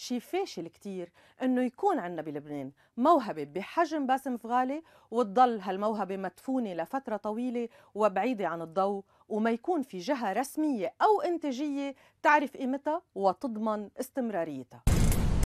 شيء فاشل كتير انه يكون عندنا بلبنان موهبه بحجم باسم فغالي وتضل هالموهبه مدفونه لفتره طويله وبعيده عن الضوء وما يكون في جهه رسميه او انتاجيه تعرف قيمتها وتضمن استمراريتها